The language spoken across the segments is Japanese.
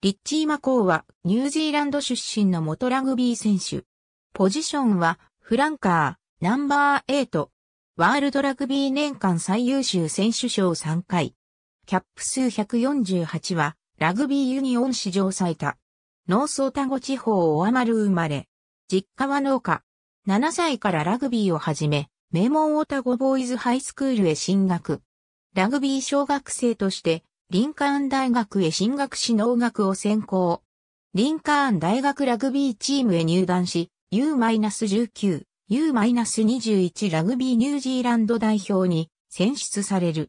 リッチー・マコーはニュージーランド出身の元ラグビー選手。ポジションはフランカー、ナンバー8。ワールドラグビー年間最優秀選手賞3回。キャップ数148はラグビーユニオン史上最多。ノースオタゴ地方オアマル生まれ。実家は農家。7歳からラグビーを始め、名門オタゴボーイズハイスクールへ進学。ラグビー小学生としてリンカーン大学へ進学し農学を専攻。リンカーン大学ラグビーチームへ入団し、U-19、U-21 ラグビーニュージーランド代表に選出される。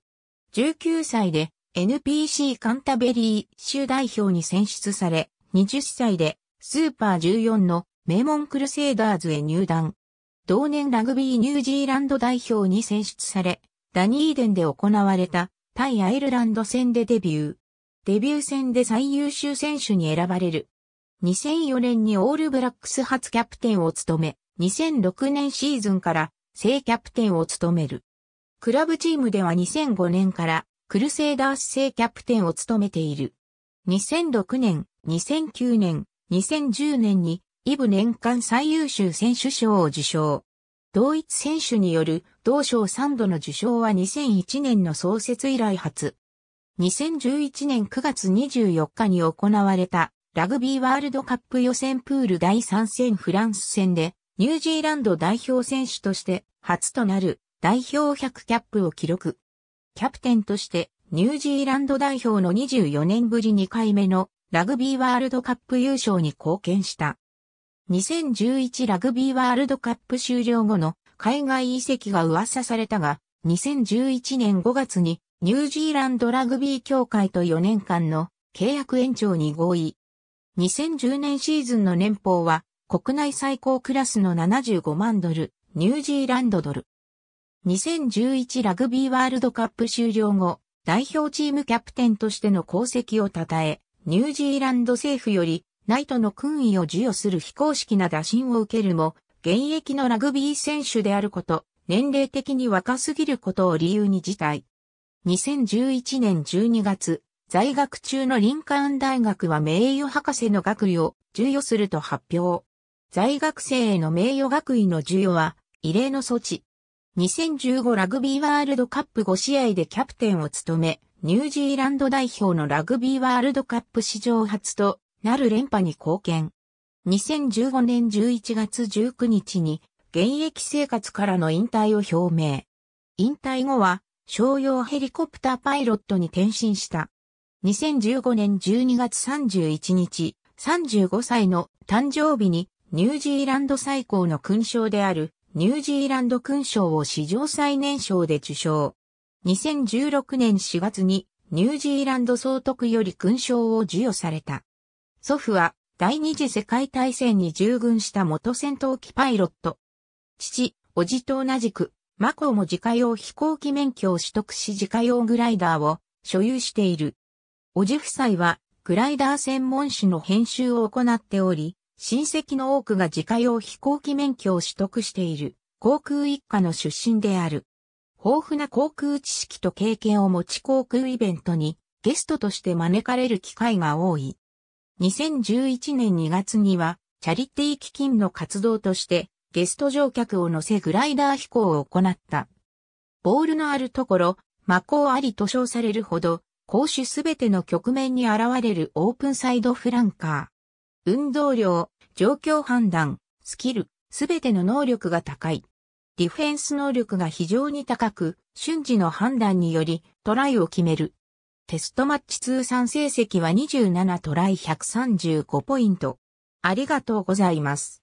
19歳で NPC カンタベリー州代表に選出され、20歳でスーパー14の名門クルセイダーズへ入団。同年ラグビーニュージーランド代表に選出され、ダニーデンで行われた対アイルランド戦でデビュー。デビュー戦で最優秀選手に選ばれる。2004年にオールブラックス初キャプテンを務め、2006年シーズンから正キャプテンを務める。クラブチームでは2005年からクルセイダース正キャプテンを務めている。2006年、2009年、2010年にイブ年間最優秀選手賞を受賞。同一選手による同賞3度の受賞は2001年の創設以来初。2011年9月24日に行われたラグビーワールドカップ予選プール第3戦フランス戦でニュージーランド代表選手として初となる代表100キャップを記録。キャプテンとしてニュージーランド代表の24年ぶり2回目のラグビーワールドカップ優勝に貢献した。2011ラグビーワールドカップ終了後の海外移籍が噂されたが、2011年5月にニュージーランドラグビー協会と4年間の契約延長に合意。2010年シーズンの年俸は国内最高クラスの75万ドル、ニュージーランドドル。2011ラグビーワールドカップ終了後、代表チームキャプテンとしての功績を称え、ニュージーランド政府よりナイトの勲位を授与する非公式な打診を受けるも、現役のラグビー選手であること、年齢的に若すぎることを理由に辞退。2011年12月、在学中のリンカーン大学は名誉博士の学位を授与すると発表。在学生への名誉学位の授与は異例の措置。2015ラグビーワールドカップ5試合でキャプテンを務め、ニュージーランド代表のラグビーワールドカップ史上初となる連覇に貢献。2015年11月19日に現役生活からの引退を表明。引退後は商用ヘリコプターパイロットに転身した。2015年12月31日、35歳の誕生日にニュージーランド最高の勲章であるニュージーランド勲章を史上最年少で受賞。2016年4月にニュージーランド総督より勲章を授与された。祖父は第二次世界大戦に従軍した元戦闘機パイロット。父、おじと同じく、マコも自家用飛行機免許を取得し自家用グライダーを所有している。おじ夫妻は、グライダー専門誌の編集を行っており、親戚の多くが自家用飛行機免許を取得している、航空一家の出身である。豊富な航空知識と経験を持ち航空イベントにゲストとして招かれる機会が多い。2011年2月には、チャリティー基金の活動として、ゲスト乗客を乗せグライダー飛行を行った。ボールのあるところ、魔法ありと称されるほど、攻守すべての局面に現れるオープンサイドフランカー。運動量、状況判断、スキル、すべての能力が高い。ディフェンス能力が非常に高く、瞬時の判断によりトライを決める。テストマッチ通算成績は27トライ135ポイント。ありがとうございます。